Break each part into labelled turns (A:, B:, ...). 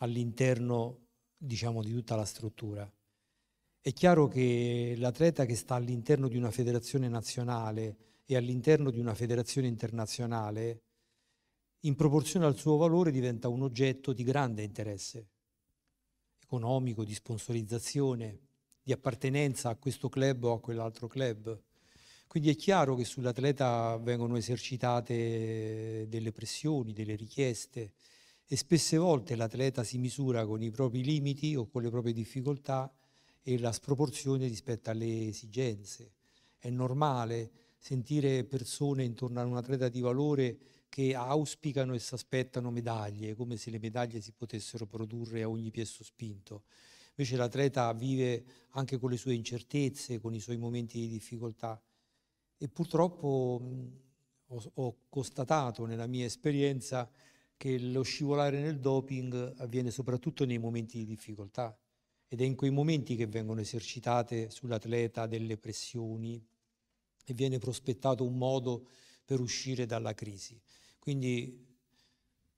A: all'interno diciamo, di tutta la struttura. È chiaro che l'atleta che sta all'interno di una federazione nazionale e all'interno di una federazione internazionale, in proporzione al suo valore, diventa un oggetto di grande interesse economico, di sponsorizzazione, di appartenenza a questo club o a quell'altro club. Quindi è chiaro che sull'atleta vengono esercitate delle pressioni, delle richieste, e spesse volte l'atleta si misura con i propri limiti o con le proprie difficoltà e la sproporzione rispetto alle esigenze. È normale sentire persone intorno ad un atleta di valore che auspicano e si aspettano medaglie, come se le medaglie si potessero produrre a ogni piesso spinto. Invece l'atleta vive anche con le sue incertezze, con i suoi momenti di difficoltà. E purtroppo mh, ho, ho constatato nella mia esperienza che lo scivolare nel doping avviene soprattutto nei momenti di difficoltà ed è in quei momenti che vengono esercitate sull'atleta delle pressioni e viene prospettato un modo per uscire dalla crisi. Quindi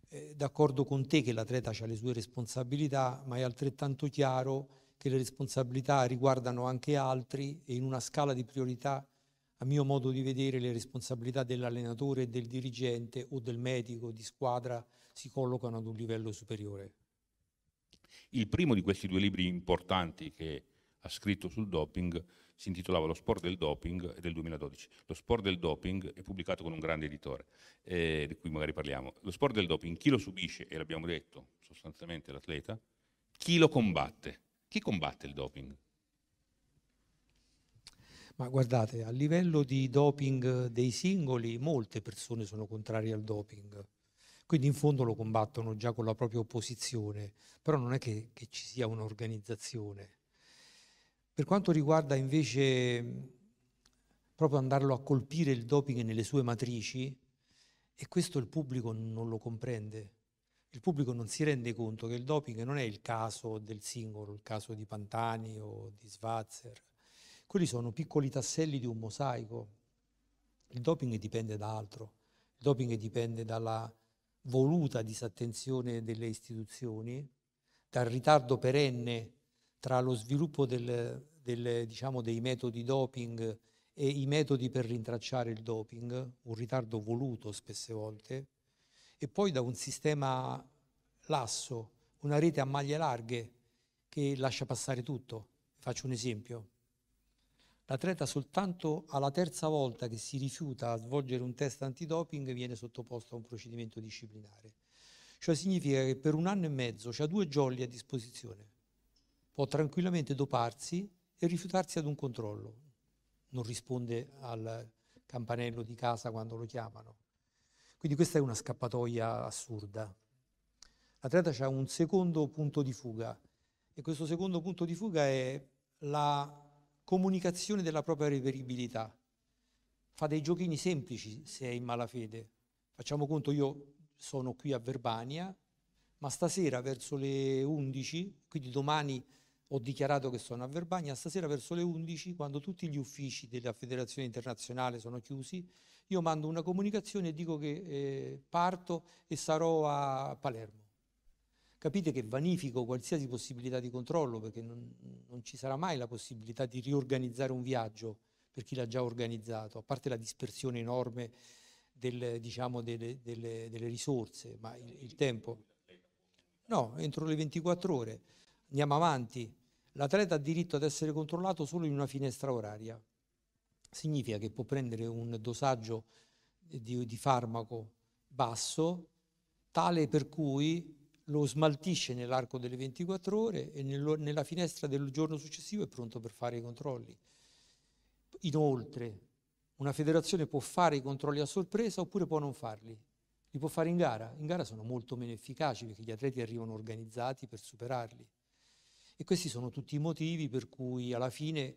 A: eh, d'accordo con te che l'atleta ha le sue responsabilità, ma è altrettanto chiaro che le responsabilità riguardano anche altri e in una scala di priorità a mio modo di vedere, le responsabilità dell'allenatore e del dirigente o del medico di squadra si collocano ad un livello superiore.
B: Il primo di questi due libri importanti che ha scritto sul doping si intitolava Lo sport del doping del 2012. Lo sport del doping è pubblicato con un grande editore, eh, di cui magari parliamo. Lo sport del doping, chi lo subisce, e l'abbiamo detto sostanzialmente l'atleta, chi lo combatte? Chi combatte il doping?
A: Ma guardate, a livello di doping dei singoli, molte persone sono contrarie al doping, quindi in fondo lo combattono già con la propria opposizione, però non è che, che ci sia un'organizzazione. Per quanto riguarda invece proprio andarlo a colpire il doping nelle sue matrici, e questo il pubblico non lo comprende. Il pubblico non si rende conto che il doping non è il caso del singolo, il caso di Pantani o di Schwarzer, quelli sono piccoli tasselli di un mosaico. Il doping dipende da altro. Il doping dipende dalla voluta disattenzione delle istituzioni, dal ritardo perenne tra lo sviluppo del, del, diciamo, dei metodi doping e i metodi per rintracciare il doping, un ritardo voluto spesse volte, e poi da un sistema lasso, una rete a maglie larghe che lascia passare tutto. Faccio un esempio. L'atleta soltanto alla terza volta che si rifiuta a svolgere un test antidoping viene sottoposto a un procedimento disciplinare. Cioè significa che per un anno e mezzo ha due jolly a disposizione. Può tranquillamente doparsi e rifiutarsi ad un controllo. Non risponde al campanello di casa quando lo chiamano. Quindi questa è una scappatoia assurda. L'atleta ha un secondo punto di fuga e questo secondo punto di fuga è la comunicazione della propria reperibilità. Fa dei giochini semplici se è in malafede. Facciamo conto, io sono qui a Verbania, ma stasera verso le 11, quindi domani ho dichiarato che sono a Verbania, stasera verso le 11, quando tutti gli uffici della Federazione Internazionale sono chiusi, io mando una comunicazione e dico che eh, parto e sarò a Palermo capite che vanifico qualsiasi possibilità di controllo perché non, non, ci sarà mai la possibilità di riorganizzare un viaggio per chi l'ha già organizzato, a parte la dispersione enorme del, diciamo, delle, delle, delle, risorse, ma il, il tempo. No, entro le 24 ore. Andiamo avanti. L'atleta ha diritto ad essere controllato solo in una finestra oraria. Significa che può prendere un dosaggio di, di farmaco basso, tale per cui lo smaltisce nell'arco delle 24 ore e nel, nella finestra del giorno successivo è pronto per fare i controlli. Inoltre, una federazione può fare i controlli a sorpresa oppure può non farli. Li può fare in gara. In gara sono molto meno efficaci perché gli atleti arrivano organizzati per superarli. E questi sono tutti i motivi per cui alla fine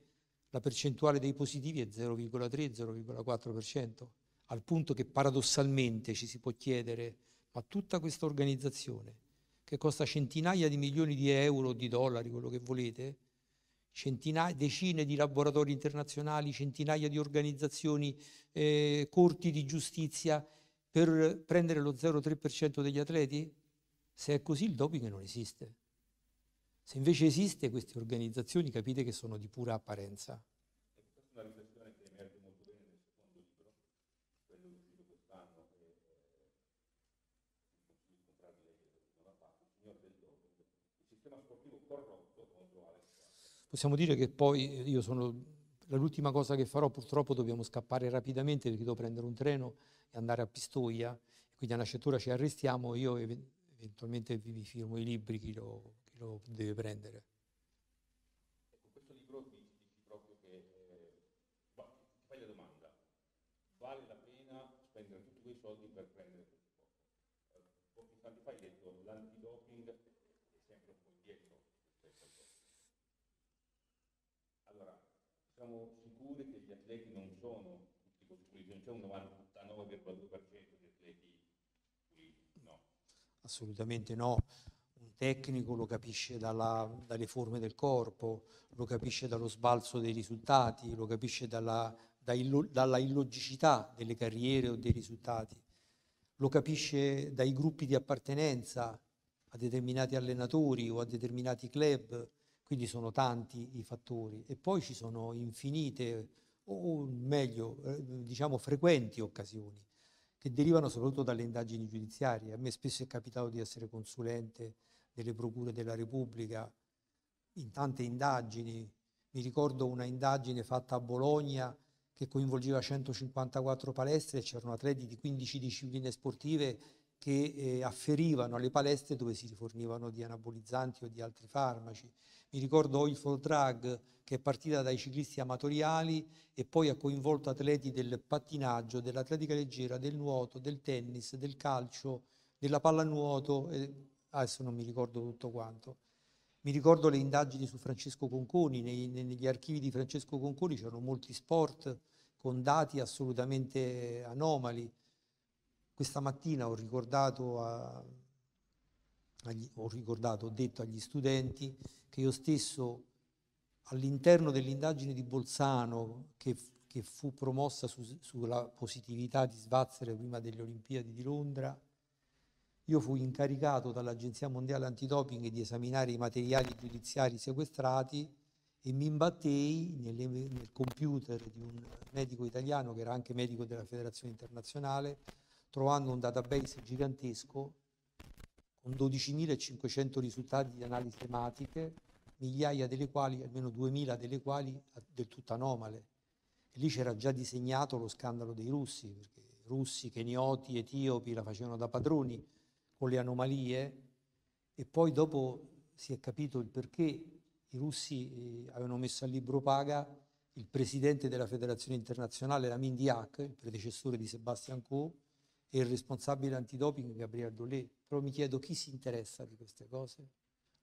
A: la percentuale dei positivi è 0,3-0,4%, al punto che paradossalmente ci si può chiedere, ma tutta questa organizzazione che costa centinaia di milioni di euro, o di dollari, quello che volete, centinaia, decine di laboratori internazionali, centinaia di organizzazioni, eh, corti di giustizia per prendere lo 0,3% degli atleti? Se è così il doping non esiste. Se invece esiste queste organizzazioni capite che sono di pura apparenza. possiamo dire che poi io sono... L'ultima cosa che farò, purtroppo dobbiamo scappare rapidamente perché devo prendere un treno e andare a Pistoia, quindi a Nascettura ci arrestiamo, io eventualmente vi firmo i libri, chi lo, chi lo deve prendere.
B: siamo sicuri che gli atleti non sono tutti così puliti, non c'è un 99,2% di atleti puliti,
A: no. Assolutamente no. Un tecnico lo capisce dalla, dalle forme del corpo, lo capisce dallo sbalzo dei risultati, lo capisce dalla, da illo, dalla illogicità delle carriere o dei risultati, lo capisce dai gruppi di appartenenza a determinati allenatori o a determinati club, quindi sono tanti i fattori e poi ci sono infinite, o meglio, eh, diciamo frequenti occasioni che derivano soprattutto dalle indagini giudiziarie. A me spesso è capitato di essere consulente delle procure della Repubblica in tante indagini. Mi ricordo una indagine fatta a Bologna che coinvolgeva 154 palestre, c'erano atleti di 15 discipline sportive che eh, afferivano alle palestre dove si rifornivano di anabolizzanti o di altri farmaci. Mi ricordo Oil for Drug che è partita dai ciclisti amatoriali e poi ha coinvolto atleti del pattinaggio, dell'atletica leggera, del nuoto, del tennis, del calcio, della pallanuoto, eh, adesso non mi ricordo tutto quanto. Mi ricordo le indagini su Francesco Conconi, nei, negli archivi di Francesco Conconi c'erano molti sport con dati assolutamente anomali. Questa mattina ho ricordato, a, agli, ho ricordato, ho detto agli studenti che io stesso all'interno dell'indagine di Bolzano che, che fu promossa su, sulla positività di Svazzere prima delle Olimpiadi di Londra, io fui incaricato dall'Agenzia Mondiale Antidoping di esaminare i materiali giudiziari sequestrati e mi imbattei nelle, nel computer di un medico italiano che era anche medico della Federazione Internazionale trovando un database gigantesco con 12.500 risultati di analisi tematiche, migliaia delle quali, almeno 2.000 delle quali, del tutto anomale. E lì c'era già disegnato lo scandalo dei russi, perché russi, kenioti, etiopi la facevano da padroni con le anomalie e poi dopo si è capito il perché i russi eh, avevano messo a libro paga il presidente della federazione internazionale, Lamin Diak, il predecessore di Sebastian Coe, e il responsabile antidoping Gabriele Dolé, però mi chiedo chi si interessa di queste cose?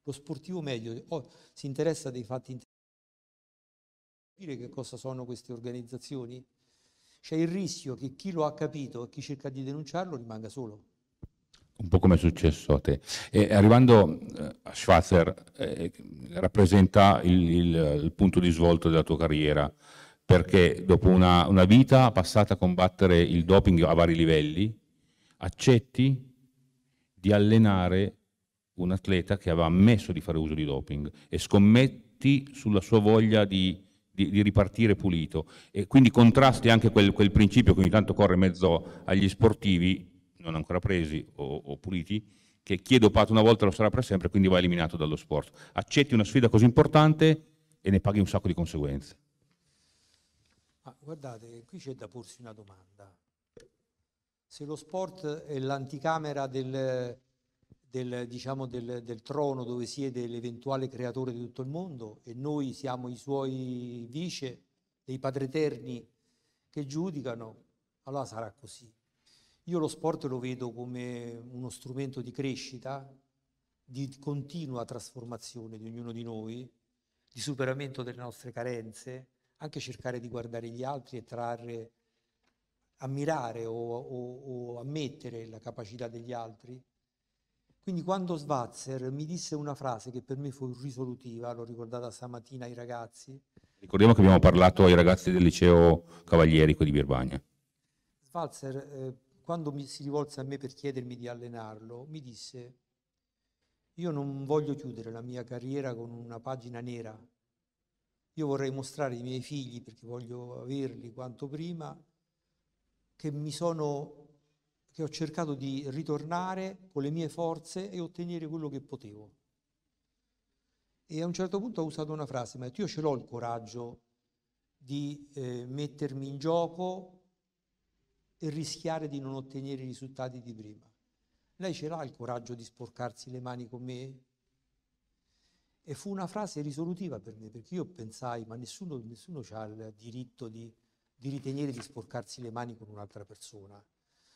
A: Lo sportivo medio oh, si interessa dei fatti interessanti? Capire che cosa sono queste organizzazioni? C'è il rischio che chi lo ha capito e chi cerca di denunciarlo rimanga solo
B: un po' come è successo a te. E arrivando eh, a Schwarzer, eh, rappresenta il, il, il, punto di svolto della tua carriera, perché dopo una, una, vita passata a combattere il doping a vari livelli, accetti di allenare un atleta che aveva ammesso di fare uso di doping e scommetti sulla sua voglia di, di, di ripartire pulito. E quindi contrasti anche quel, quel, principio che ogni tanto corre in mezzo agli sportivi, non ancora presi o, o puliti, che chi è dopato una volta lo sarà per sempre, quindi va eliminato dallo sport. Accetti una sfida così importante e ne paghi un sacco di conseguenze.
A: Ah, guardate, qui c'è da porsi una domanda se lo sport è l'anticamera del, del, diciamo del, del, trono dove siede l'eventuale creatore di tutto il mondo e noi siamo i suoi vice, dei padreterni che giudicano, allora sarà così. Io lo sport lo vedo come uno strumento di crescita, di continua trasformazione di ognuno di noi, di superamento delle nostre carenze, anche cercare di guardare gli altri e trarre ammirare o, o, o ammettere la capacità degli altri. Quindi quando Svatzer mi disse una frase che per me fu risolutiva, l'ho ricordata stamattina ai ragazzi.
B: Ricordiamo che abbiamo parlato ai ragazzi del liceo Cavalierico di Birbagna.
A: Svatzer, eh, quando mi, si rivolse a me per chiedermi di allenarlo, mi disse, io non voglio chiudere la mia carriera con una pagina nera, io vorrei mostrare i miei figli, perché voglio averli quanto prima, che, sono, che ho cercato di ritornare con le mie forze e ottenere quello che potevo. E a un certo punto ho usato una frase, ma io ce l'ho il coraggio di eh, mettermi in gioco e rischiare di non ottenere i risultati di prima. Lei ce l'ha il coraggio di sporcarsi le mani con me? E fu una frase risolutiva per me, perché io pensai, ma nessuno, nessuno ha il diritto di di ritenere di sporcarsi le mani con un'altra persona,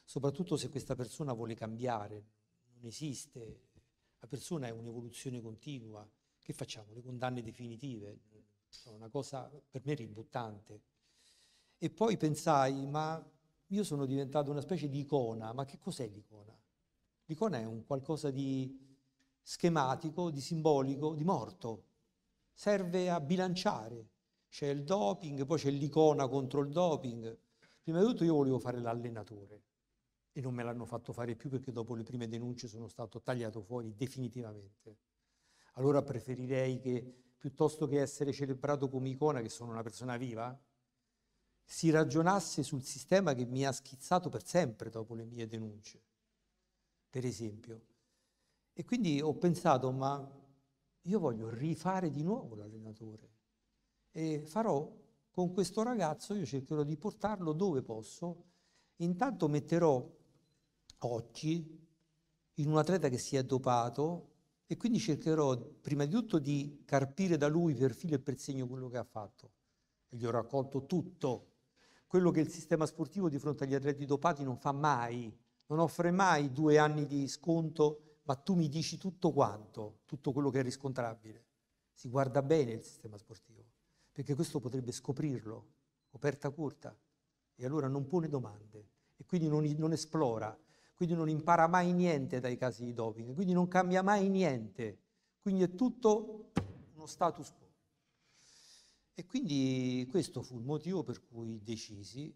A: soprattutto se questa persona vuole cambiare, non esiste, la persona è un'evoluzione continua, che facciamo? Le condanne definitive, sono una cosa per me ributtante. E poi pensai, ma io sono diventato una specie di icona, ma che cos'è l'icona? L'icona è un qualcosa di schematico, di simbolico, di morto, serve a bilanciare c'è il doping, poi c'è l'icona contro il doping. Prima di tutto io volevo fare l'allenatore e non me l'hanno fatto fare più perché dopo le prime denunce sono stato tagliato fuori definitivamente. Allora preferirei che piuttosto che essere celebrato come icona, che sono una persona viva, si ragionasse sul sistema che mi ha schizzato per sempre dopo le mie denunce, per esempio. E quindi ho pensato, ma io voglio rifare di nuovo l'allenatore e farò con questo ragazzo, io cercherò di portarlo dove posso. Intanto metterò oggi in un atleta che si è dopato e quindi cercherò prima di tutto di carpire da lui per filo e per segno quello che ha fatto. E gli ho raccolto tutto, quello che il sistema sportivo di fronte agli atleti dopati non fa mai, non offre mai due anni di sconto ma tu mi dici tutto quanto, tutto quello che è riscontrabile. Si guarda bene il sistema sportivo perché questo potrebbe scoprirlo, coperta curta, e allora non pone domande e quindi non, non esplora, quindi non impara mai niente dai casi di doping, quindi non cambia mai niente, quindi è tutto uno status quo. E quindi questo fu il motivo per cui decisi.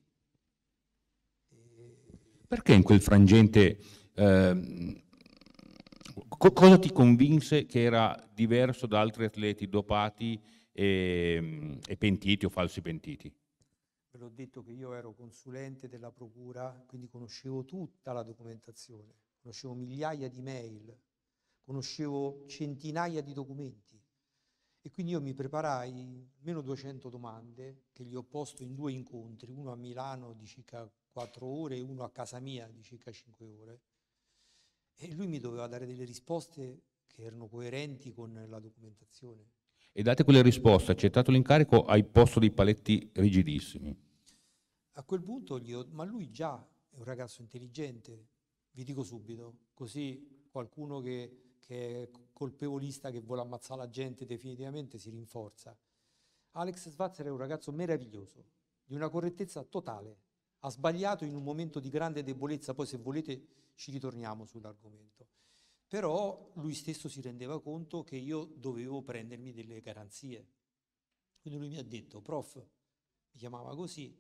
A: Eh,
B: perché in quel frangente eh, co- cosa ti convinse che era diverso da altri atleti dopati? e, ehm, e pentiti o falsi
A: pentiti? Ve l'ho detto che io ero consulente della Procura, quindi conoscevo tutta la documentazione, conoscevo migliaia di mail, conoscevo centinaia di documenti. E quindi io mi preparai meno 200 domande che gli ho posto in due incontri, uno a Milano di circa 4 ore e uno a casa mia di circa 5 ore. E lui mi doveva dare delle risposte che erano coerenti con la documentazione
B: e date quelle risposte, accettato l'incarico, hai posto dei paletti rigidissimi.
A: A quel punto gli ho, ma lui già è un ragazzo intelligente, vi dico subito, così qualcuno che, che è colpevolista, che vuole ammazzare la gente definitivamente si rinforza. Alex Svazzer è un ragazzo meraviglioso, di una correttezza totale, ha sbagliato in un momento di grande debolezza, poi se volete ci ritorniamo sull'argomento però lui stesso si rendeva conto che io dovevo prendermi delle garanzie. Quindi lui mi ha detto, prof, mi chiamava così,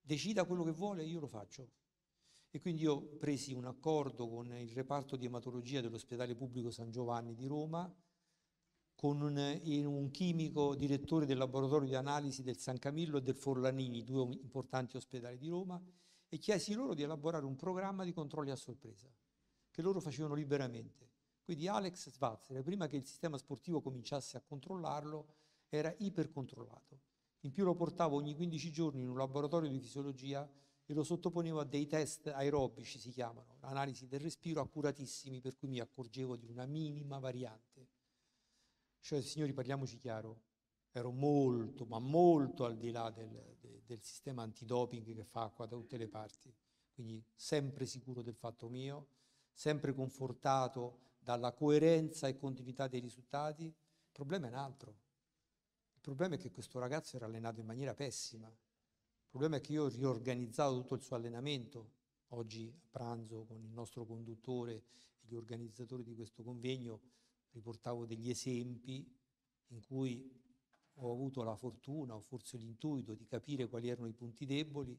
A: decida quello che vuole, io lo faccio. E quindi io presi un accordo con il reparto di ematologia dell'ospedale pubblico San Giovanni di Roma, con un, un, chimico direttore del laboratorio di analisi del San Camillo e del Forlanini, due importanti ospedali di Roma, e chiesi loro di elaborare un programma di controlli a sorpresa che loro facevano liberamente. Quindi Alex Svatzer, prima che il sistema sportivo cominciasse a controllarlo, era ipercontrollato. In più lo portavo ogni 15 giorni in un laboratorio di fisiologia e lo sottoponevo a dei test aerobici, si chiamano, analisi del respiro accuratissimi, per cui mi accorgevo di una minima variante. Cioè, signori, parliamoci chiaro, ero molto, ma molto al di là del, del sistema antidoping che fa qua da tutte le parti, quindi sempre sicuro del fatto mio sempre confortato dalla coerenza e continuità dei risultati, il problema è un altro. Il problema è che questo ragazzo era allenato in maniera pessima. Il problema è che io ho riorganizzato tutto il suo allenamento. Oggi a pranzo con il nostro conduttore e gli organizzatori di questo convegno riportavo degli esempi in cui ho avuto la fortuna o forse l'intuito di capire quali erano i punti deboli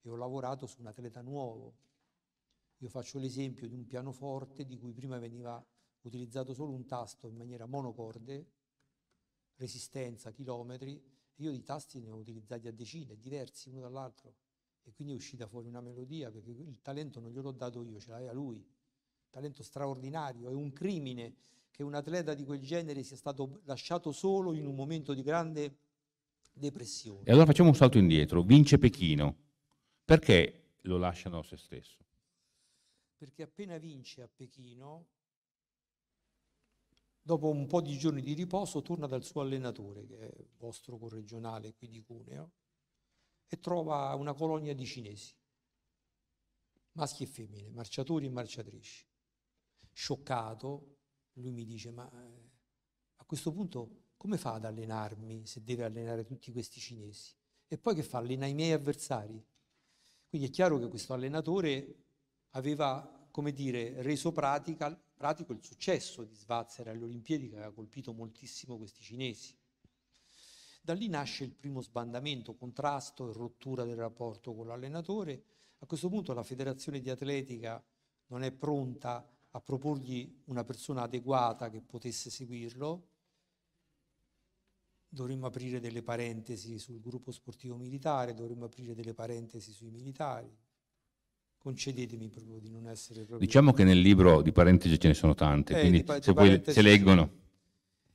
A: e ho lavorato su un atleta nuovo, io faccio l'esempio di un pianoforte di cui prima veniva utilizzato solo un tasto in maniera monocorde, resistenza, chilometri, io di tasti ne ho utilizzati a decine, diversi uno dall'altro, e quindi è uscita fuori una melodia perché il talento non gliel'ho dato io, ce l'aveva lui. Talento straordinario, è un crimine che un atleta di quel genere sia stato lasciato solo in un momento di grande depressione.
B: E allora facciamo un salto indietro, vince Pechino, perché lo lasciano a se stesso?
A: perché appena vince a Pechino, dopo un po' di giorni di riposo, torna dal suo allenatore, che è vostro corregionale qui di Cuneo, e trova una colonia di cinesi, maschi e femmine, marciatori e marciatrici. Scioccato, lui mi dice, ma eh, a questo punto come fa ad allenarmi se deve allenare tutti questi cinesi? E poi che fa? Allena i miei avversari. Quindi è chiaro che questo allenatore aveva, come dire, reso pratica, pratico il successo di Svazzera alle Olimpiadi che aveva colpito moltissimo questi cinesi. Da lì nasce il primo sbandamento, contrasto e rottura del rapporto con l'allenatore. A questo punto la federazione di atletica non è pronta a proporgli una persona adeguata che potesse seguirlo. Dovremmo aprire delle parentesi sul gruppo sportivo militare, dovremmo aprire delle parentesi sui militari, concedetemi proprio di non essere proprio... Diciamo
B: che nel libro di parentesi ce ne sono tante, eh, quindi se poi se leggono...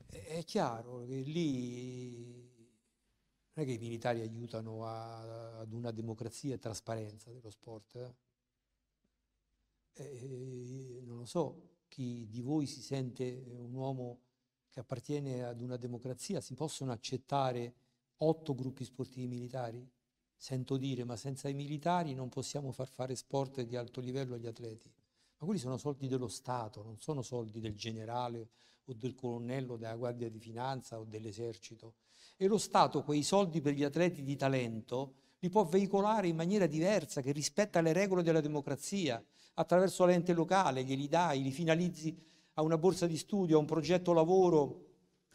A: È chiaro che lì non è che i militari aiutano a, ad una democrazia e trasparenza dello sport. Eh? E, eh, non lo so, chi di voi si sente un uomo che appartiene ad una democrazia, si possono accettare otto gruppi sportivi militari? sento dire, ma senza i militari non possiamo far fare sport di alto livello agli atleti. Ma quelli sono soldi dello Stato, non sono soldi del generale o del colonnello della Guardia di Finanza o dell'esercito. E lo Stato quei soldi per gli atleti di talento li può veicolare in maniera diversa, che rispetta le regole della democrazia, attraverso l'ente locale, glieli dai, li finalizzi a una borsa di studio, a un progetto lavoro,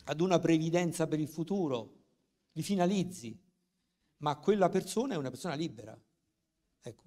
A: ad una previdenza per il futuro, li finalizzi ma quella persona è una persona libera. Ecco,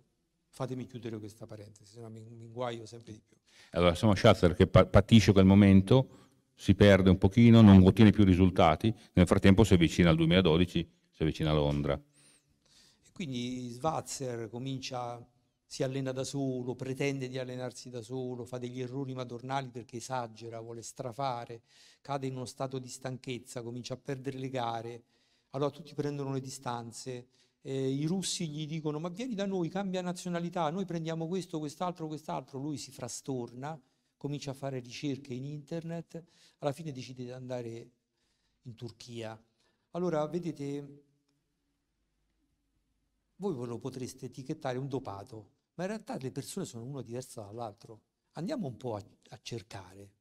A: fatemi chiudere questa parentesi, sennò mi, mi guaio sempre di più.
B: Allora, siamo Schatzer che patisce quel momento, si perde un pochino, non ecco. ottiene più risultati, nel frattempo si avvicina al 2012, si avvicina a Londra. E
A: quindi Schwarzer comincia, si allena da solo, pretende di allenarsi da solo, fa degli errori madornali perché esagera, vuole strafare, cade in uno stato di stanchezza, comincia a perdere le gare, allora tutti prendono le distanze, eh, i russi gli dicono ma vieni da noi, cambia nazionalità, noi prendiamo questo, quest'altro, quest'altro, lui si frastorna, comincia a fare ricerche in internet, alla fine decide di andare in Turchia. Allora, vedete, voi ve lo potreste etichettare un dopato, ma in realtà le persone sono una diversa dall'altro. Andiamo un po' a, a cercare.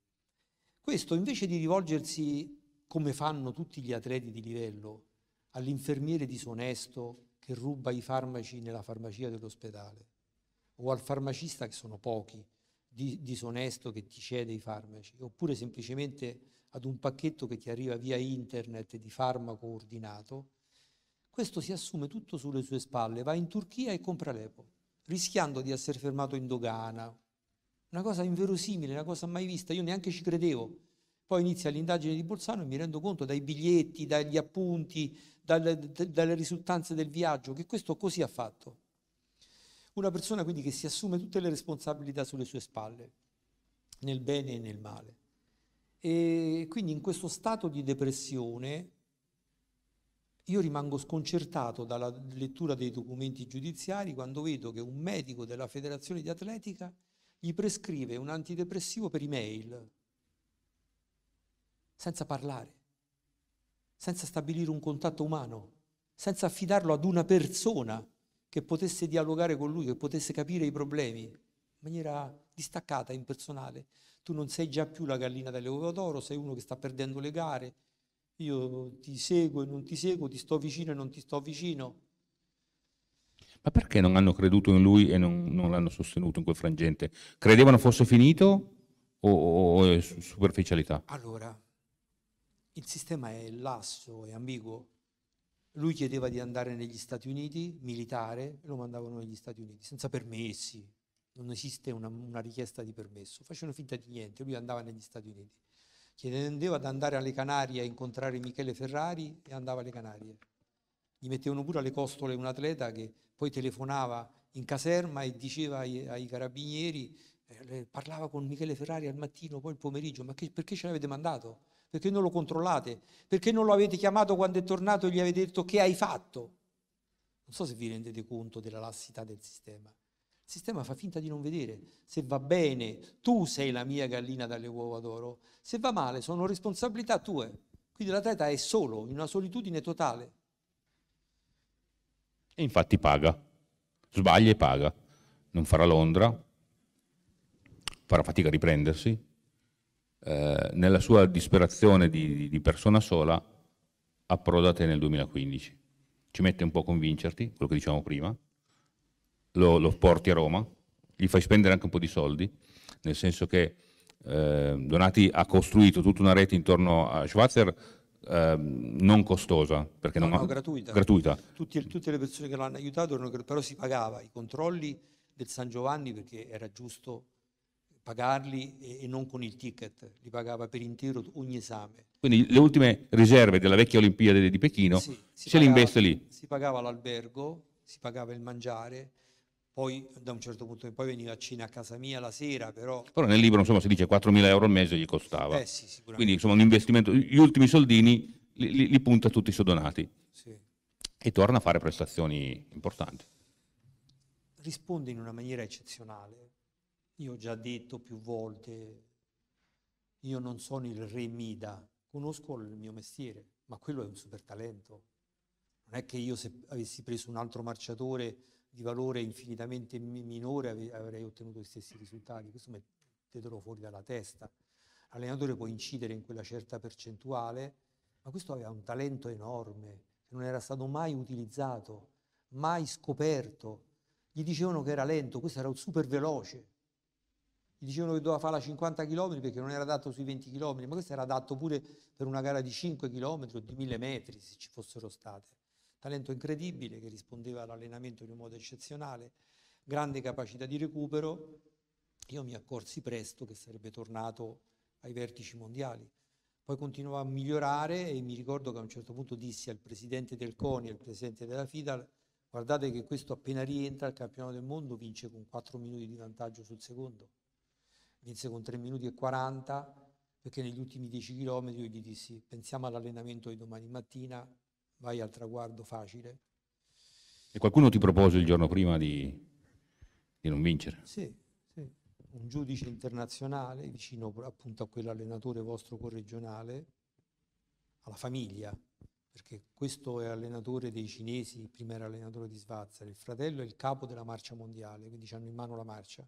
A: Questo invece di rivolgersi come fanno tutti gli atleti di livello all'infermiere disonesto che ruba i farmaci nella farmacia dell'ospedale o al farmacista che sono pochi, di, disonesto che ti cede i farmaci, oppure semplicemente ad un pacchetto che ti arriva via internet di farmaco ordinato, questo si assume tutto sulle sue spalle, va in Turchia e compra l'Epo, rischiando di essere fermato in dogana. Una cosa inverosimile, una cosa mai vista, io neanche ci credevo. Poi inizia l'indagine di Bolzano e mi rendo conto dai biglietti, dagli appunti, dalle, dalle risultanze del viaggio, che questo così ha fatto. Una persona quindi che si assume tutte le responsabilità sulle sue spalle, nel bene e nel male. E quindi in questo stato di depressione io rimango sconcertato dalla lettura dei documenti giudiziari quando vedo che un medico della Federazione di Atletica gli prescrive un antidepressivo per email senza parlare, senza stabilire un contatto umano, senza affidarlo ad una persona che potesse dialogare con lui, che potesse capire i problemi in maniera distaccata, impersonale. Tu non sei già più la gallina dalle uova d'oro, sei uno che sta perdendo le gare, io ti seguo e non ti seguo, ti sto vicino e non ti sto vicino.
B: Ma perché non hanno creduto in lui e non, non l'hanno sostenuto in quel frangente? Credevano fosse finito o, o, o superficialità?
A: Allora, il sistema è lasso, è ambiguo. Lui chiedeva di andare negli Stati Uniti, militare, e lo mandavano negli Stati Uniti, senza permessi. Non esiste una, una richiesta di permesso. Facevano finta di niente, lui andava negli Stati Uniti. Chiedeva di andare alle Canarie a incontrare Michele Ferrari e andava alle Canarie. Gli mettevano pure alle costole un atleta che poi telefonava in caserma e diceva ai, ai carabinieri, eh, parlava con Michele Ferrari al mattino, poi il pomeriggio, ma che, perché ce l'avete mandato? Perché non lo controllate? Perché non lo avete chiamato quando è tornato e gli avete detto che hai fatto? Non so se vi rendete conto della lassità del sistema. Il sistema fa finta di non vedere. Se va bene, tu sei la mia gallina dalle uova d'oro. Se va male, sono responsabilità tue. Quindi l'atleta è solo, in una solitudine totale.
B: E infatti paga. Sbaglia e paga. Non farà Londra, farà fatica a riprendersi, eh, nella sua disperazione di, di persona sola, approda a te nel 2015. Ci mette un po' a convincerti, quello che dicevamo prima, lo, lo, porti a Roma, gli fai spendere anche un po' di soldi, nel senso che eh, Donati ha costruito tutta una rete intorno a Schwarzer eh, non costosa, perché no, non no, ha... gratuita. gratuita.
A: Tutti, tutte le persone che l'hanno aiutato, erano, però si pagava i controlli del San Giovanni perché era giusto pagarli e non con il ticket, li pagava per intero ogni esame.
B: Quindi le ultime riserve della vecchia Olimpiade di Pechino sì, se pagava, le investe lì?
A: Si pagava l'albergo, si pagava il mangiare, poi da un certo punto in poi veniva a cena a casa mia la sera però...
B: Però nel libro insomma si dice 4.000 euro al mese gli costava. Eh sì, sicuramente. Quindi insomma un investimento, gli ultimi soldini li, li, li punta tutti sodonati. Sì. E torna a fare prestazioni importanti.
A: Risponde in una maniera eccezionale io ho già detto più volte, io non sono il re Mida, conosco il mio mestiere, ma quello è un super talento. Non è che io se avessi preso un altro marciatore di valore infinitamente minore avrei ottenuto gli stessi risultati, questo mettetelo fuori dalla testa. L'allenatore può incidere in quella certa percentuale, ma questo aveva un talento enorme che non era stato mai utilizzato, mai scoperto. Gli dicevano che era lento, questo era un super veloce, gli dicevano che doveva fare la 50 km perché non era adatto sui 20 km, ma questo era adatto pure per una gara di 5 km o di 1000 metri se ci fossero state. Talento incredibile che rispondeva all'allenamento in un modo eccezionale, grande capacità di recupero. Io mi accorsi presto che sarebbe tornato ai vertici mondiali. Poi continuava a migliorare e mi ricordo che a un certo punto dissi al presidente del CONI e al presidente della FIDAL guardate che questo appena rientra al campionato del mondo vince con 4 minuti di vantaggio sul secondo vinse con 3 minuti e 40 perché negli ultimi 10 km io gli dissi pensiamo all'allenamento di domani mattina, vai al traguardo facile.
B: E qualcuno ti propose il giorno prima di, di non vincere? Sì,
A: sì, un giudice internazionale vicino appunto a quell'allenatore vostro corregionale, alla famiglia, perché questo è allenatore dei cinesi, prima era allenatore di Svazzera, il fratello è il capo della marcia mondiale, quindi hanno in mano la marcia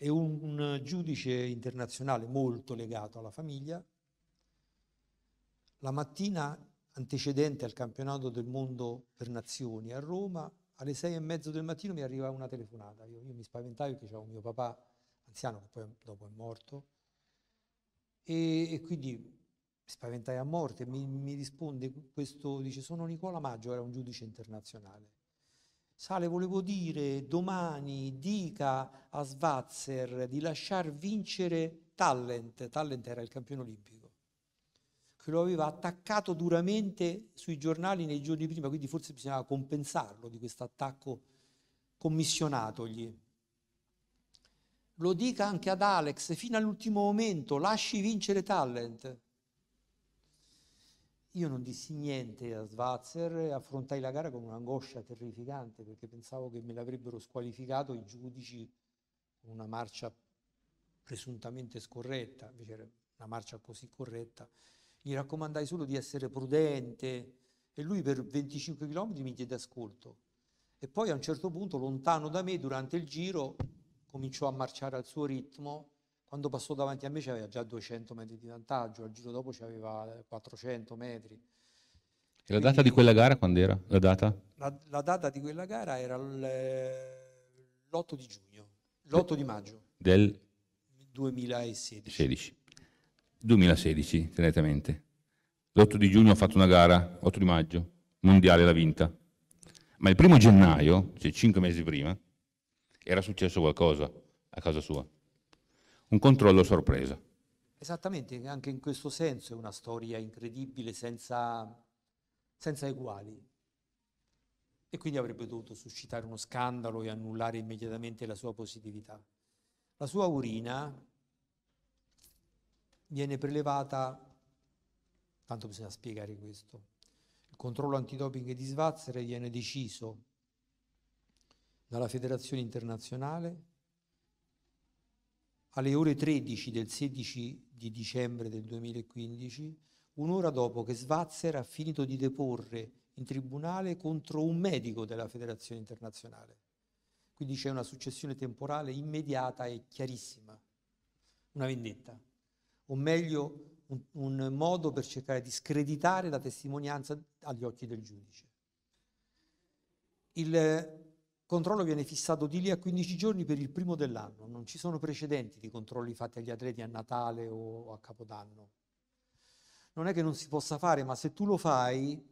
A: e un, un giudice internazionale molto legato alla famiglia, la mattina antecedente al campionato del mondo per nazioni a Roma, alle sei e mezzo del mattino mi arriva una telefonata. Io, io mi spaventai perché c'era mio papà anziano che poi dopo è morto e, e quindi mi spaventai a morte. Mi, mi risponde questo, dice sono Nicola Maggio, era un giudice internazionale. Sale, volevo dire, domani dica a Svazzer di lasciar vincere Talent, Talent era il campione olimpico, che lo aveva attaccato duramente sui giornali nei giorni prima, quindi forse bisognava compensarlo di questo attacco commissionatogli lo dica anche ad Alex fino all'ultimo momento, lasci vincere Talent. Io non dissi niente a Schwarzer, affrontai la gara con un'angoscia terrificante perché pensavo che me l'avrebbero squalificato i giudici con una marcia presuntamente scorretta, invece era una marcia così corretta. Gli raccomandai solo di essere prudente e lui per 25 km mi diede ascolto. E poi a un certo punto, lontano da me, durante il giro, cominciò a marciare al suo ritmo quando passò davanti a me c'aveva già 200 metri di vantaggio, al giro dopo c'aveva 400 eh, metri.
B: E la data di quella gara quando era? La data?
A: La, la data di quella gara era l'8 di giugno, l'8 di maggio del 2016.
B: 16. 2016, tenete L'8 di giugno ha fatto una gara, 8 di maggio, mondiale l'ha vinta. Ma il primo gennaio, cioè 5 mesi prima, era successo qualcosa a casa sua un controllo sorpresa.
A: Esattamente, anche in questo senso è una storia incredibile senza, senza eguali e quindi avrebbe dovuto suscitare uno scandalo e annullare immediatamente la sua positività. La sua urina viene prelevata, tanto bisogna spiegare questo, il controllo antidoping di Svazzera viene deciso dalla Federazione Internazionale alle ore 13 del 16 di dicembre del 2015, un'ora dopo che Svazzer ha finito di deporre in tribunale contro un medico della Federazione Internazionale. Quindi c'è una successione temporale immediata e chiarissima, una vendetta, o meglio un, un modo per cercare di screditare la testimonianza agli occhi del giudice. Il, controllo viene fissato di lì a 15 giorni per il primo dell'anno, non ci sono precedenti di controlli fatti agli atleti a Natale o a Capodanno. Non è che non si possa fare, ma se tu lo fai,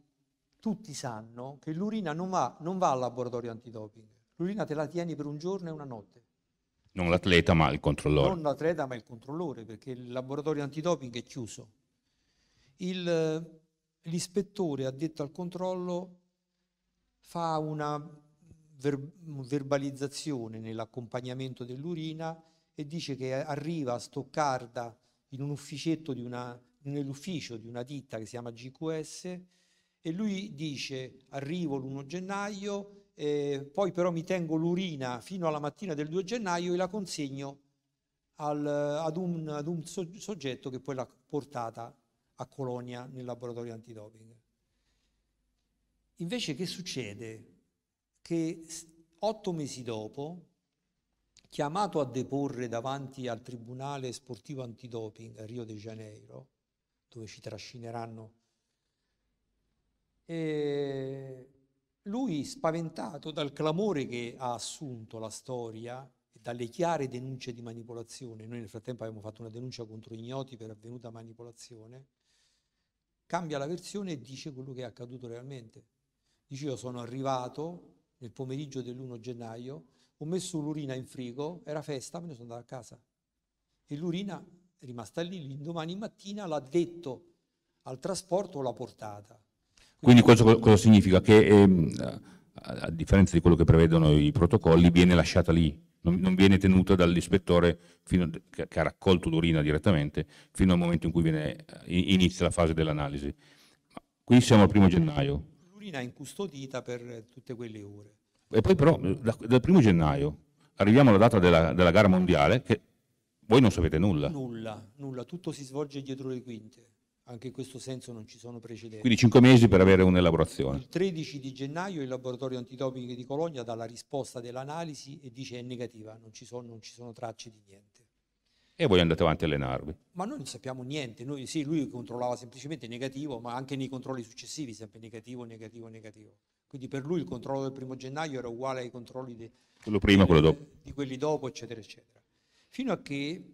A: tutti sanno che l'urina non va, non va al laboratorio antidoping, l'urina te la tieni per un giorno e una notte.
B: Non l'atleta ma il controllore. Non
A: l'atleta ma il controllore, perché il laboratorio antidoping è chiuso. Il, eh, l'ispettore addetto al controllo fa una ver- mm, verbalizzazione nell'accompagnamento dell'urina e dice che arriva a Stoccarda in un ufficetto di una, nell'ufficio di una ditta che si chiama GQS e lui dice arrivo l'1 gennaio, eh, poi però mi tengo l'urina fino alla mattina del 2 gennaio e la consegno al, ad, un, ad un soggetto che poi l'ha portata a Colonia nel laboratorio antidoping. Invece che succede? che otto mesi dopo, chiamato a deporre davanti al Tribunale Sportivo Antidoping a Rio de Janeiro, dove ci trascineranno, e eh, lui spaventato dal clamore che ha assunto la storia e dalle chiare denunce di manipolazione, noi nel frattempo abbiamo fatto una denuncia contro ignoti per avvenuta manipolazione, cambia la versione e dice quello che è accaduto realmente. Dice io sono arrivato, nel pomeriggio dell'1 gennaio, ho messo l'urina in frigo, era festa, me ne sono andato a casa. E l'urina è rimasta lì, l'indomani mattina l'ha detto al trasporto, l'ha portata.
B: Quindi, Quindi questo cosa significa? Che ehm, a differenza di quello che prevedono i protocolli, viene lasciata lì, non, non viene tenuta dall'ispettore a, che ha raccolto l'urina direttamente fino al momento in cui viene, eh, inizia la fase dell'analisi. Qui siamo al primo gennaio,
A: disciplina incustodita per tutte quelle ore.
B: E poi però dal primo gennaio arriviamo alla data della, della gara mondiale che voi non sapete nulla.
A: Nulla, nulla, tutto si svolge dietro le quinte anche in questo senso non ci sono precedenti. Quindi 5
B: mesi per avere un'elaborazione. Il
A: 13 di gennaio il laboratorio antidoping di Colonia dà la risposta dell'analisi e dice è negativa, non ci sono, non ci sono tracce di niente
B: e voi andate avanti a allenarvi.
A: Ma noi non sappiamo niente, noi, sì, lui controllava semplicemente negativo, ma anche nei controlli successivi sempre negativo, negativo, negativo. Quindi per lui il controllo del primo gennaio era uguale ai controlli de,
B: quello prima, de, quello dopo. Eh,
A: di quelli dopo, eccetera, eccetera. Fino a che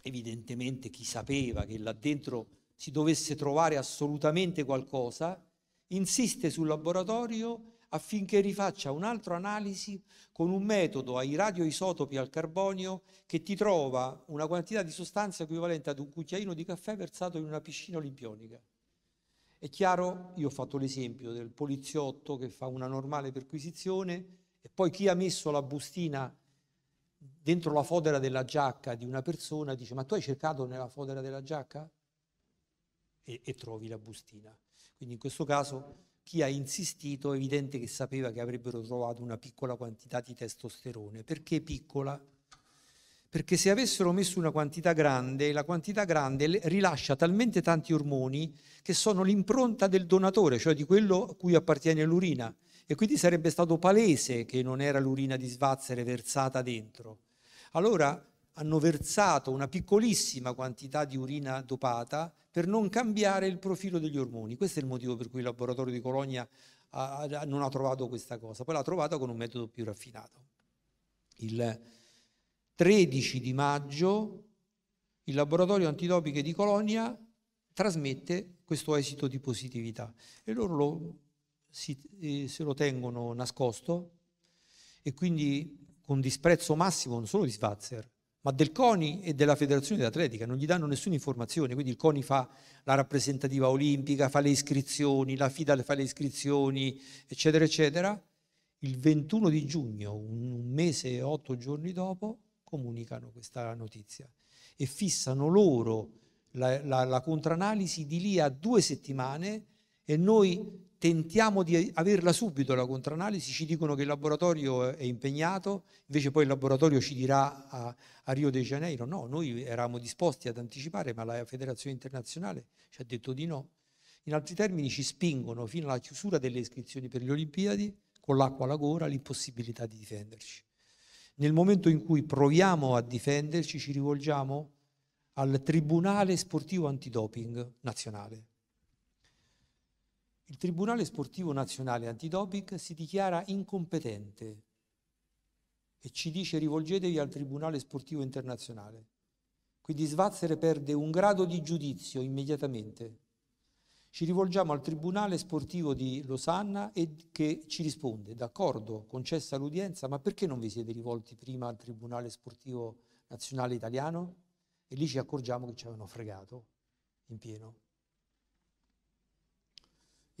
A: evidentemente chi sapeva che là dentro si dovesse trovare assolutamente qualcosa, insiste sul laboratorio affinché rifaccia un'altra analisi con un metodo ai radioisotopi al carbonio che ti trova una quantità di sostanza equivalente ad un cucchiaino di caffè versato in una piscina olimpionica. È chiaro, io ho fatto l'esempio del poliziotto che fa una normale perquisizione e poi chi ha messo la bustina dentro la fodera della giacca di una persona dice ma tu hai cercato nella fodera della giacca? E, e trovi la bustina. Quindi in questo caso chi ha insistito è evidente che sapeva che avrebbero trovato una piccola quantità di testosterone. Perché piccola? Perché se avessero messo una quantità grande, la quantità grande rilascia talmente tanti ormoni che sono l'impronta del donatore, cioè di quello a cui appartiene l'urina. E quindi sarebbe stato palese che non era l'urina di Svazzere versata dentro. Allora hanno versato una piccolissima quantità di urina dopata per non cambiare il profilo degli ormoni. Questo è il motivo per cui il laboratorio di Colonia ha, non ha trovato questa cosa, poi l'ha trovata con un metodo più raffinato. Il 13 di maggio il laboratorio antidoping di Colonia trasmette questo esito di positività e loro lo, si, eh, se lo tengono nascosto e quindi con disprezzo massimo non solo di Schwarzer, ma del CONI e della Federazione d'Atletica non gli danno nessuna informazione, quindi il CONI fa la rappresentativa olimpica, fa le iscrizioni, la FIDAL fa le iscrizioni, eccetera, eccetera. Il 21 di giugno, un mese e otto giorni dopo, comunicano questa notizia e fissano loro la, la, la contraanalisi di lì a due settimane e noi tentiamo di averla subito la contraanalisi, ci dicono che il laboratorio è impegnato, invece poi il laboratorio ci dirà a, a Rio de Janeiro no, noi eravamo disposti ad anticipare, ma la Federazione Internazionale ci ha detto di no. In altri termini ci spingono fino alla chiusura delle iscrizioni per le Olimpiadi, con l'acqua alla gora, l'impossibilità di difenderci. Nel momento in cui proviamo a difenderci ci rivolgiamo al Tribunale Sportivo Antidoping Nazionale il Tribunale Sportivo Nazionale Antidoping si dichiara incompetente e ci dice rivolgetevi al Tribunale Sportivo Internazionale. Quindi Svazzere perde un grado di giudizio immediatamente. Ci rivolgiamo al Tribunale Sportivo di Losanna e che ci risponde, d'accordo, concessa l'udienza, ma perché non vi siete rivolti prima al Tribunale Sportivo Nazionale Italiano? E lì ci accorgiamo che ci avevano fregato in pieno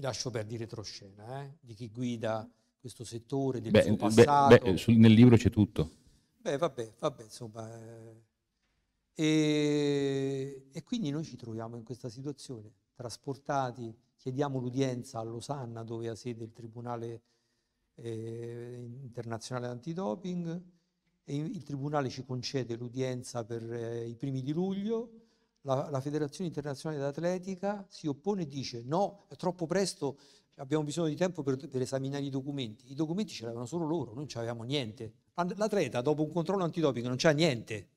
A: vi lascio per dire troscena, eh, di chi guida questo settore, del beh, suo passato. Beh, beh, sul, nel libro c'è tutto. Beh, vabbè, vabbè insomma. Eh, e, e quindi noi ci troviamo in questa situazione, trasportati, chiediamo l'udienza a Losanna, dove ha sede il Tribunale eh, Internazionale Antidoping, e il Tribunale ci concede l'udienza per eh, i primi di luglio, la, la Federazione Internazionale d'Atletica si oppone e dice no, è troppo presto, abbiamo bisogno di tempo per, per esaminare i documenti. I documenti ce l'avevano solo loro, non ce l'avevamo niente. L'atleta dopo un controllo antidoping non c'ha niente.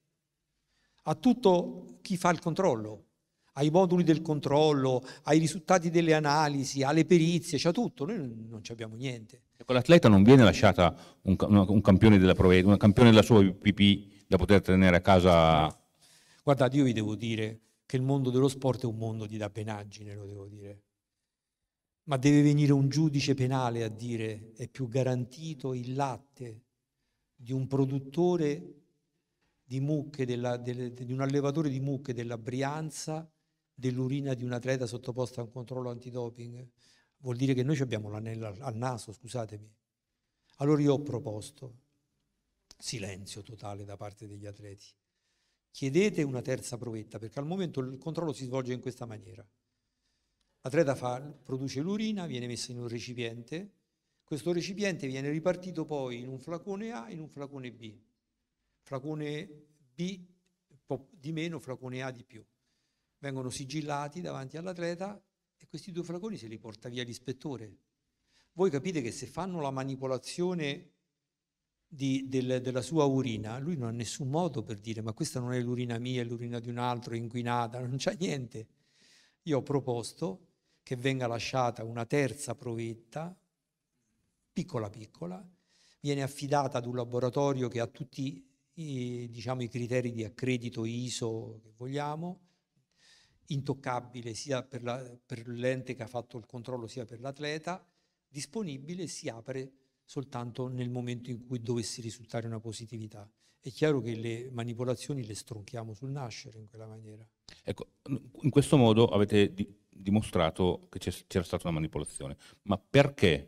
A: Ha tutto chi fa il controllo, ai moduli del controllo, ai risultati delle analisi, alle perizie, c'ha tutto, noi non abbiamo niente.
B: Con l'atleta non viene lasciata un, un, campione della prove, un campione della sua PP da poter tenere a casa
A: Guardate, io vi devo dire che il mondo dello sport è un mondo di dabbenaggine, lo devo dire. Ma deve venire un giudice penale a dire è più garantito il latte di un produttore di mucche, della, del, di un allevatore di mucche della Brianza, dell'urina di un atleta sottoposto a un controllo antidoping. Vuol dire che noi abbiamo l'anello al naso, scusatemi. Allora io ho proposto silenzio totale da parte degli atleti chiedete una terza provetta perché al momento il controllo si svolge in questa maniera. L'atleta fa, produce l'urina, viene messa in un recipiente, questo recipiente viene ripartito poi in un flacone A e in un flacone B. Flacone B di meno, flacone A di più. Vengono sigillati davanti all'atleta e questi due flaconi se li porta via l'ispettore. Voi capite che se fanno la manipolazione di, del, della sua urina, lui non ha nessun modo per dire ma questa non è l'urina mia, è l'urina di un altro, inquinata, non c'è niente. Io ho proposto che venga lasciata una terza provetta, piccola piccola, viene affidata ad un laboratorio che ha tutti i, diciamo, i criteri di accredito ISO che vogliamo, intoccabile sia per, la, per l'ente che ha fatto il controllo sia per l'atleta, disponibile, si apre soltanto nel momento in cui dovesse risultare una positività. È chiaro che le manipolazioni le stronchiamo sul nascere in quella maniera.
B: Ecco, in questo modo avete di dimostrato che c'era stata una manipolazione, ma perché?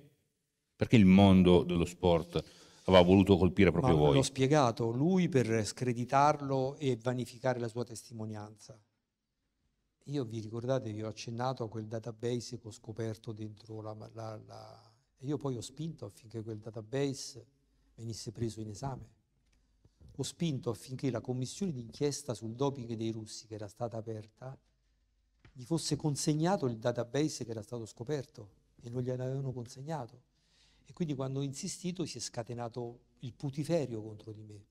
B: Perché il mondo dello sport aveva voluto colpire proprio ma voi?
A: L'ho spiegato, lui per screditarlo e vanificare la sua testimonianza. Io vi ricordate, vi ho accennato a quel database che ho scoperto dentro la, la, la io poi ho spinto affinché quel database venisse preso in esame. Ho spinto affinché la commissione d'inchiesta sul doping dei russi che era stata aperta gli fosse consegnato il database che era stato scoperto e non gliel'avevano consegnato. E quindi quando ho insistito si è scatenato il putiferio contro di me.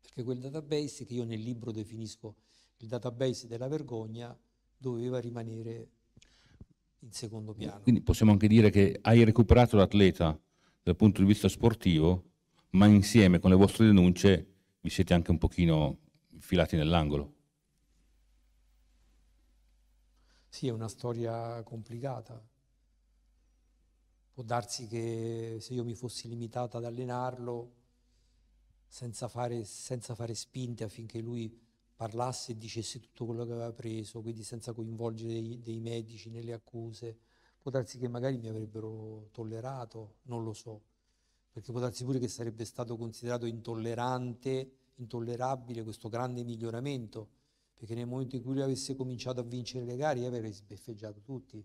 A: Perché quel database che io nel libro definisco il database della vergogna doveva rimanere in secondo piano.
B: Quindi possiamo anche dire che hai recuperato l'atleta dal punto di vista sportivo, ma insieme con le vostre denunce vi siete anche un pochino filati nell'angolo.
A: Sì, è una storia complicata. Può darsi che se io mi fossi limitata ad allenarlo senza fare, senza fare spinte affinché lui parlasse e dicesse tutto quello che aveva preso, quindi senza coinvolgere dei, dei medici nelle accuse. Può darsi che magari mi avrebbero tollerato, non lo so, perché può darsi pure che sarebbe stato considerato intollerante, intollerabile questo grande miglioramento, perché nel momento in cui lui avesse cominciato a vincere le gare, io avrei sbeffeggiato tutti,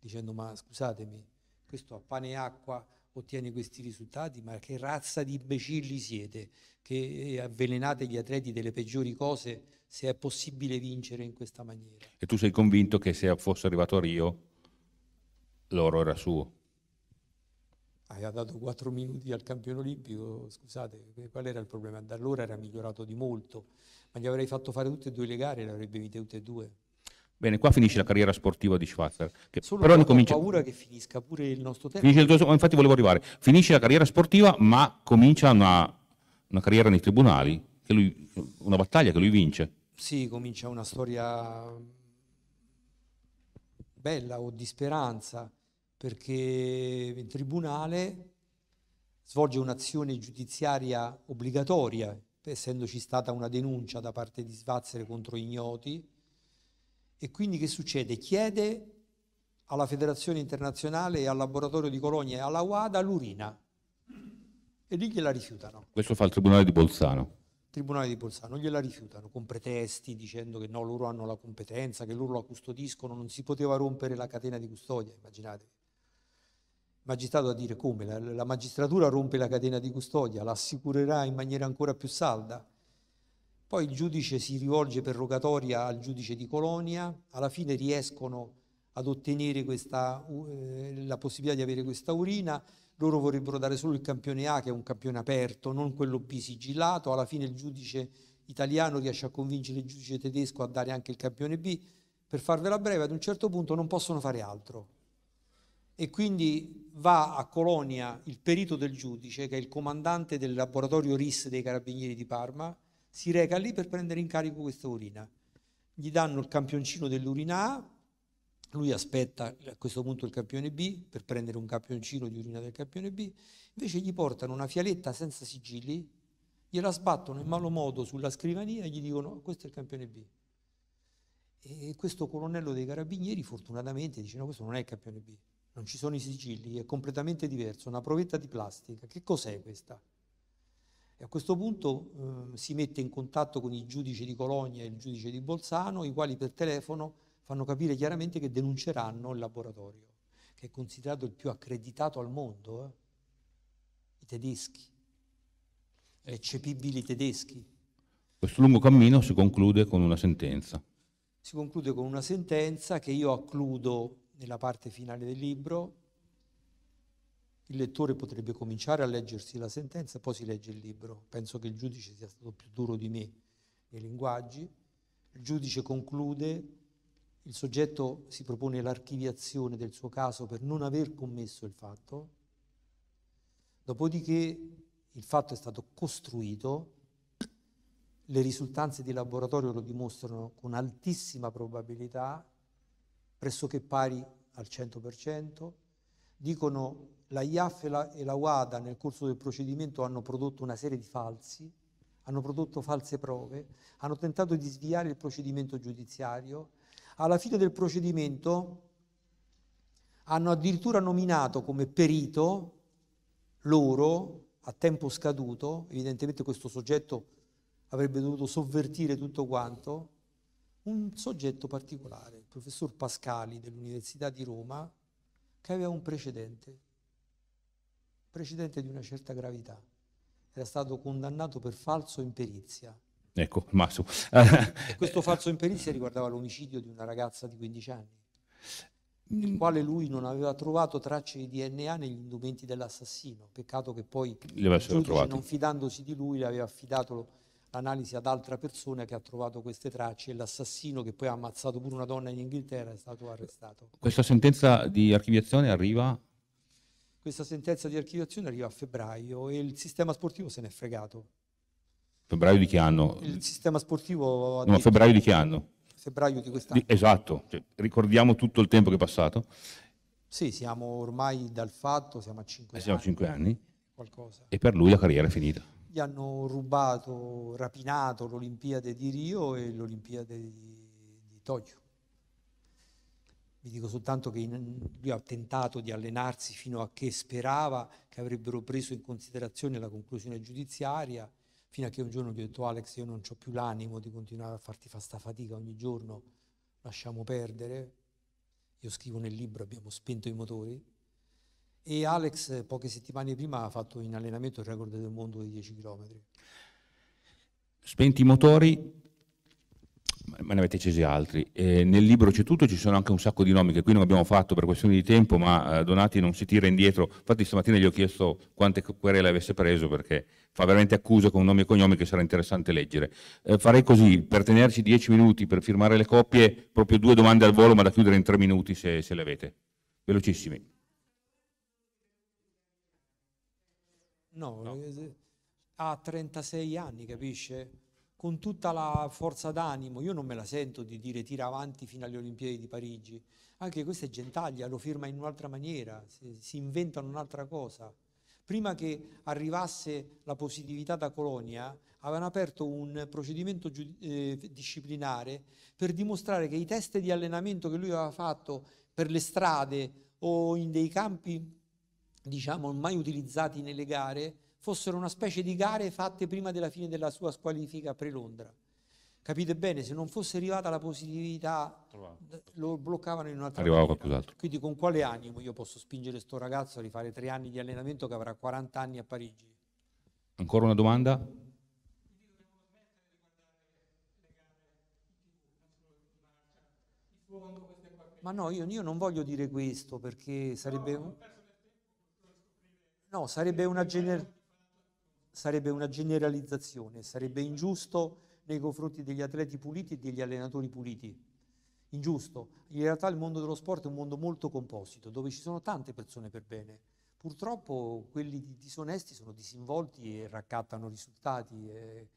A: dicendo ma scusatemi, questo a pane e acqua ottiene questi risultati, ma che razza di imbecilli siete che eh, avvelenate gli atleti delle peggiori cose se è possibile vincere in questa maniera.
B: E tu sei convinto che se fosse arrivato a Rio l'oro era suo?
A: Aveva dato quattro minuti al campione olimpico, scusate, eh, qual era il problema? Da allora era migliorato di molto, ma gli avrei fatto fare tutte e due le gare e le avrebbe vinte tutte e due.
B: Bene, qua finisce la carriera sportiva di Schwarzer. Che Solo però ho comincia... ho paura
A: che finisca pure il nostro tempo. Finisce
B: il tuo... Infatti volevo arrivare. Finisce la carriera sportiva, ma comincia una, una carriera nei tribunali, lui... una battaglia che lui vince.
A: Sì, comincia una storia bella o di speranza, perché in tribunale svolge un'azione giudiziaria obbligatoria, essendoci stata una denuncia da parte di Svazzere contro ignoti, e quindi che succede? Chiede alla Federazione Internazionale e al laboratorio di Colonia e alla UADA l'urina e lì gliela rifiutano.
B: Questo fa il Tribunale di Bolzano.
A: Tribunale di Bolzano gliela rifiutano con pretesti dicendo che no, loro hanno la competenza, che loro la custodiscono, non si poteva rompere la catena di custodia, immaginate. Il magistrato a dire come? La, la magistratura rompe la catena di custodia, la assicurerà in maniera ancora più salda poi il giudice si rivolge per rogatoria al giudice di Colonia, alla fine riescono ad ottenere questa, eh, la possibilità di avere questa urina, loro vorrebbero dare solo il campione A che è un campione aperto, non quello B sigillato, alla fine il giudice italiano riesce a convincere il giudice tedesco a dare anche il campione B, per farvela breve, ad un certo punto non possono fare altro. E quindi va a Colonia il perito del giudice, che è il comandante del laboratorio RIS dei carabinieri di Parma, si reca lì per prendere in carico questa urina. Gli danno il campioncino dell'urina A, lui aspetta a questo punto il campione B per prendere un campioncino di urina del campione B, invece gli portano una fialetta senza sigilli, gliela sbattono in malo modo sulla scrivania e gli dicono ah, questo è il campione B. E questo colonnello dei carabinieri fortunatamente dice no questo non è il campione B, non ci sono i sigilli, è completamente diverso, una provetta di plastica, che cos'è questa? E a questo punto eh, si mette in contatto con il giudice di Colonia e il giudice di Bolzano, i quali per telefono fanno capire chiaramente che denunceranno il laboratorio, che è considerato il più accreditato al mondo, eh? i tedeschi, recepibili tedeschi.
B: Questo lungo cammino si conclude con una sentenza.
A: Si conclude con una sentenza che io accludo nella parte finale del libro, il lettore potrebbe cominciare a leggersi la sentenza, poi si legge il libro. Penso che il giudice sia stato più duro di me nei linguaggi. Il giudice conclude, il soggetto si propone l'archiviazione del suo caso per non aver commesso il fatto, dopodiché il fatto è stato costruito, le risultanze di laboratorio lo dimostrano con altissima probabilità, pressoché pari al 100%, dicono la IAF e la, e la WADA nel corso del procedimento hanno prodotto una serie di falsi, hanno prodotto false prove, hanno tentato di sviare il procedimento giudiziario. Alla fine del procedimento hanno addirittura nominato come perito loro a tempo scaduto, evidentemente questo soggetto avrebbe dovuto sovvertire tutto quanto, un soggetto particolare, il professor Pascali dell'Università di Roma, che aveva un precedente, precedente di una certa gravità. Era stato condannato per falso imperizia.
B: Ecco, Massimo.
A: questo falso imperizia riguardava l'omicidio di una ragazza di 15 anni, il mm. quale lui non aveva trovato tracce di DNA negli indumenti dell'assassino. Peccato che poi giudice, non fidandosi di lui, le aveva affidato l'analisi ad altra persona che ha trovato queste tracce e l'assassino che poi ha ammazzato pure una donna in Inghilterra è stato arrestato.
B: Questa sentenza di archiviazione arriva
A: questa sentenza di archiviazione arriva a febbraio e il sistema sportivo se n'è fregato.
B: Febbraio di che anno? Il
A: sistema sportivo... No, detto, febbraio di che anno? Febbraio di quest'anno.
B: esatto, cioè, ricordiamo tutto il tempo che è passato.
A: Sì, siamo ormai dal fatto, siamo a 5 anni. Siamo a 5 anni. Qualcosa. E per lui la carriera è finita. Gli hanno rubato, rapinato l'Olimpiade di Rio e l'Olimpiade di, di Tokyo. Vi dico soltanto che lui ha tentato di allenarsi fino a che sperava che avrebbero preso in considerazione la conclusione giudiziaria, fino a che un giorno gli ho detto Alex io non ho più l'animo di continuare a farti fare sta fatica ogni giorno, lasciamo perdere. Io scrivo nel libro, abbiamo spento i motori. E Alex poche settimane prima ha fatto in allenamento il record del mondo di 10 km.
B: Spenti i motori, ma ne avete accesi altri. Eh, nel libro c'è tutto, ci sono anche un sacco di nomi che qui non abbiamo fatto per questioni di tempo, ma eh, Donati non si tira indietro. Infatti stamattina gli ho chiesto quante querele avesse preso perché fa veramente accuse con nomi e cognomi che sarà interessante leggere. Eh, farei così, per tenerci dieci minuti per firmare le coppie, proprio due domande al volo, ma da chiudere in tre minuti se, se le avete. Velocissimi.
A: No, no, eh, ha 36 anni, capisce? con tutta la forza d'animo, io non me la sento di dire tira avanti fino alle Olimpiadi di Parigi, anche questa è gentaglia, lo firma in un'altra maniera, si, si inventano un'altra cosa. Prima che arrivasse la positività da Colonia, avevano aperto un procedimento eh, disciplinare per dimostrare che i test di allenamento che lui aveva fatto per le strade o in dei campi diciamo, mai utilizzati nelle gare, fossero una specie di gare fatte prima della fine della sua squalifica pre-Londra. Capite bene, se non fosse arrivata la positività lo bloccavano in un'altra Arrivava qualcos'altro. Quindi con quale animo io posso spingere sto ragazzo a rifare tre anni di allenamento che avrà 40 anni a Parigi?
B: Ancora una domanda?
A: Ma no, io, io non voglio dire questo perché sarebbe... No, No, sarebbe una, gener- sarebbe una generalizzazione, sarebbe ingiusto nei confronti degli atleti puliti e degli allenatori puliti. Ingiusto. In realtà il mondo dello sport è un mondo molto composito, dove ci sono tante persone per bene. Purtroppo quelli disonesti sono disinvolti e raccattano risultati. E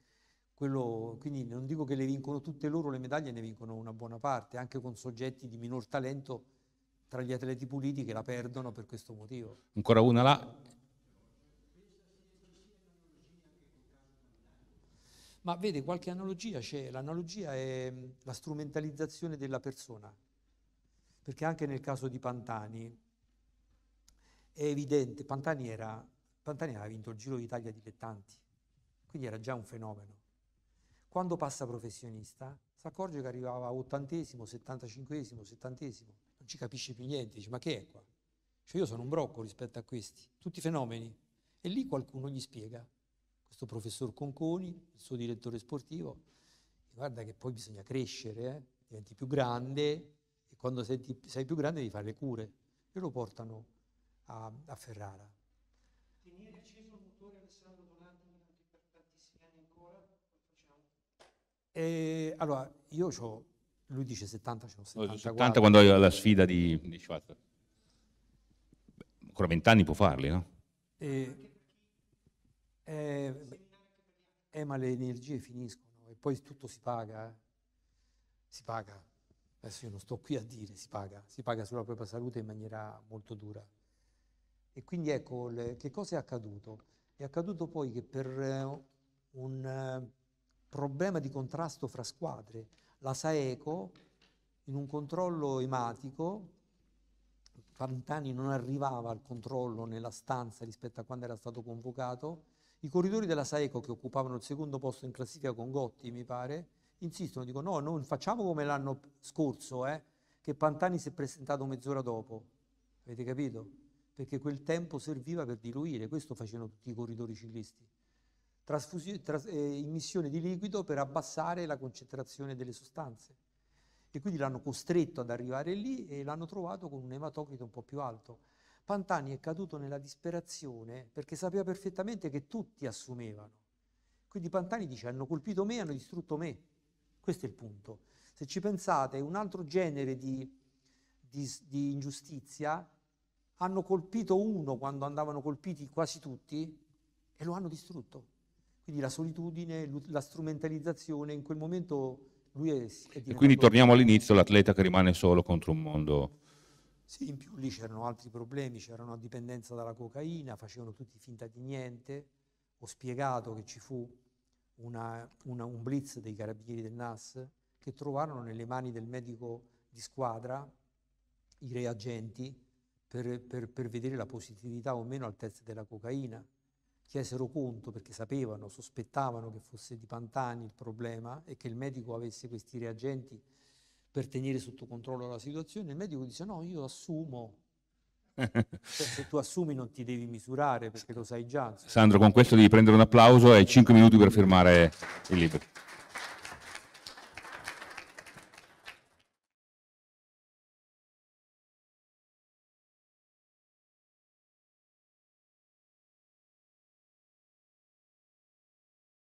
A: quello, quindi non dico che le vincono tutte loro le medaglie, ne vincono una buona parte, anche con soggetti di minor talento tra gli atleti puliti che la perdono per questo motivo.
B: Ancora una là,
A: Ma vede, qualche analogia c'è, l'analogia è mm, la strumentalizzazione della persona, perché anche nel caso di Pantani è evidente, Pantani, era, Pantani aveva vinto il Giro d'Italia dilettanti, quindi era già un fenomeno. Quando passa professionista si accorge che arrivava ottantesimo, settantacinquesimo, settantesimo, non ci capisce più niente, dice ma che è qua? Cioè io sono un brocco rispetto a questi, tutti fenomeni. E lì qualcuno gli spiega questo professor Conconi, il suo direttore sportivo, guarda che poi bisogna crescere, eh? diventi più grande e quando senti, sei più grande devi fare le cure. E lo portano a, a Ferrara. Tenere acceso il motore Alessandro Donato per tantissimi anni ancora? E, allora, io ho, lui dice 70, ce l'ho 70. quando
B: ho la sfida di, di Ancora 20 anni può farli, no?
A: E, eh, eh, ma le energie finiscono e poi tutto si paga. Eh. Si paga. Adesso io non sto qui a dire, si paga. Si paga sulla propria salute in maniera molto dura. E quindi ecco, le, che cosa è accaduto? È accaduto poi che per eh, un eh, problema di contrasto fra squadre, la Saeco, in un controllo ematico, Pantani non arrivava al controllo nella stanza rispetto a quando era stato convocato, i corridori della Saeco, che occupavano il secondo posto in classifica con Gotti, mi pare, insistono, dicono no, non facciamo come l'anno scorso, eh, che Pantani si è presentato mezz'ora dopo. Avete capito? Perché quel tempo serviva per diluire, questo facevano tutti i corridori ciclisti. Trasfusi- tras- eh, immissione di liquido per abbassare la concentrazione delle sostanze. E quindi l'hanno costretto ad arrivare lì e l'hanno trovato con un ematocrito un po' più alto Pantani è caduto nella disperazione perché sapeva perfettamente che tutti assumevano. Quindi Pantani dice hanno colpito me, hanno distrutto me. Questo è il punto. Se ci pensate, un altro genere di, di, di ingiustizia hanno colpito uno quando andavano colpiti quasi tutti e lo hanno distrutto. Quindi la solitudine, la strumentalizzazione, in quel momento lui è... è e quindi torniamo
B: all'inizio, l'atleta che rimane solo contro un mondo
A: sì, in più lì c'erano altri problemi, c'era una dipendenza dalla cocaina, facevano tutti finta di niente. Ho spiegato che ci fu una, una, un blitz dei carabinieri del NAS che trovarono nelle mani del medico di squadra i reagenti per, per, per vedere la positività o meno al test della cocaina. Chiesero conto perché sapevano, sospettavano che fosse di Pantani il problema e che il medico avesse questi reagenti per tenere sotto controllo la situazione, il medico dice no, io assumo. se tu assumi non ti devi misurare perché lo sai già.
B: Sandro, con questo devi prendere un applauso e 5 minuti per firmare il libro.